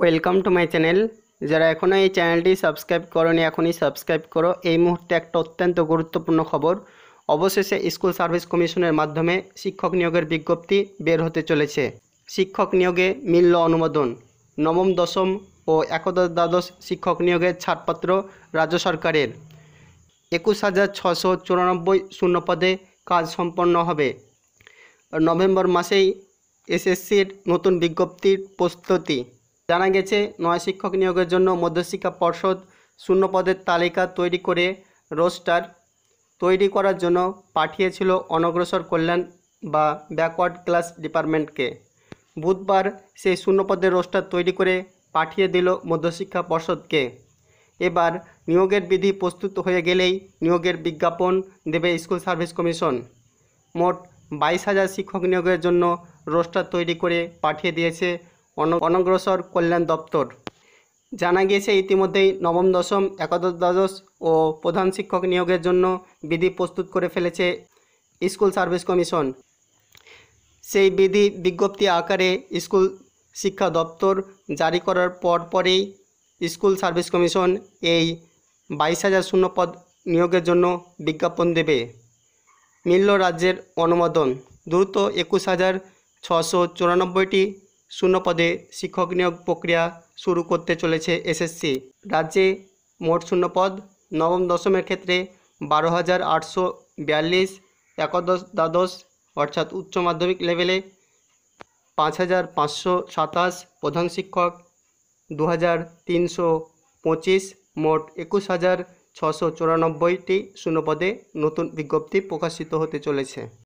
welcome to my channel যারা এখনও এই চ্যানেলটি সাবস্ক্রাইব করনি এখনই সাবস্ক্রাইব করো এই মুহূর্তে একটা অত্যন্ত গুরুত্বপূর্ণ খবর অবশেষে স্কুল সার্ভিস কমিশনের মাধ্যমে শিক্ষক নিয়োগের বিজ্ঞপ্তি বের হতে চলেছে শিক্ষক নিয়োগে মিলল অনুমোদন নবম দশম ও একদশ দ্বাদশ শিক্ষক নিয়োগের ছাড়পত্র রাজ্য সরকারের একুশ হাজার ছশো চুরানব্বই শূন্যপদে কাজ সম্পন্ন হবে নভেম্বর মাসেই এসএসসির নতুন বিজ্ঞপ্তির প্রস্তুতি জানা গেছে নয় শিক্ষক নিয়োগের জন্য মধ্যশিক্ষা পর্ষদ শূন্য পদের তালিকা তৈরি করে রোস্টার তৈরি করার জন্য পাঠিয়েছিল অনগ্রসর কল্যাণ বা ব্যাকওয়ার্ড ক্লাস ডিপার্টমেন্টকে বুধবার সেই শূন্যপদের রোস্টার তৈরি করে পাঠিয়ে দিল মধ্যশিক্ষা পর্ষদকে এবার নিয়োগের বিধি প্রস্তুত হয়ে গেলেই নিয়োগের বিজ্ঞাপন দেবে স্কুল সার্ভিস কমিশন মোট বাইশ হাজার শিক্ষক নিয়োগের জন্য রোস্টার তৈরি করে পাঠিয়ে দিয়েছে অনগ্রসর কল্যাণ দপ্তর জানা গিয়েছে ইতিমধ্যেই নবম দশম একাদশ দ্বাদশ ও প্রধান শিক্ষক নিয়োগের জন্য বিধি প্রস্তুত করে ফেলেছে স্কুল সার্ভিস কমিশন সেই বিধি বিজ্ঞপ্তি আকারে স্কুল শিক্ষা দপ্তর জারি করার পর পরেই স্কুল সার্ভিস কমিশন এই বাইশ হাজার শূন্য পদ নিয়োগের জন্য বিজ্ঞাপন দেবে মিলল রাজ্যের অনুমোদন দ্রুত একুশ হাজার ছশো চুরানব্বইটি শূন্য পদে শিক্ষক নিয়োগ প্রক্রিয়া শুরু করতে চলেছে এসএসসি রাজ্যে মোট শূন্য পদ নবম দশমের ক্ষেত্রে বারো হাজার আটশো বিয়াল্লিশ একাদশ দ্বাদশ অর্থাৎ উচ্চ মাধ্যমিক লেভেলে পাঁচ হাজার পাঁচশো সাতাশ প্রধান শিক্ষক দু হাজার তিনশো পঁচিশ মোট একুশ হাজার ছশো চুরানব্বইটি শূন্যপদে নতুন বিজ্ঞপ্তি প্রকাশিত হতে চলেছে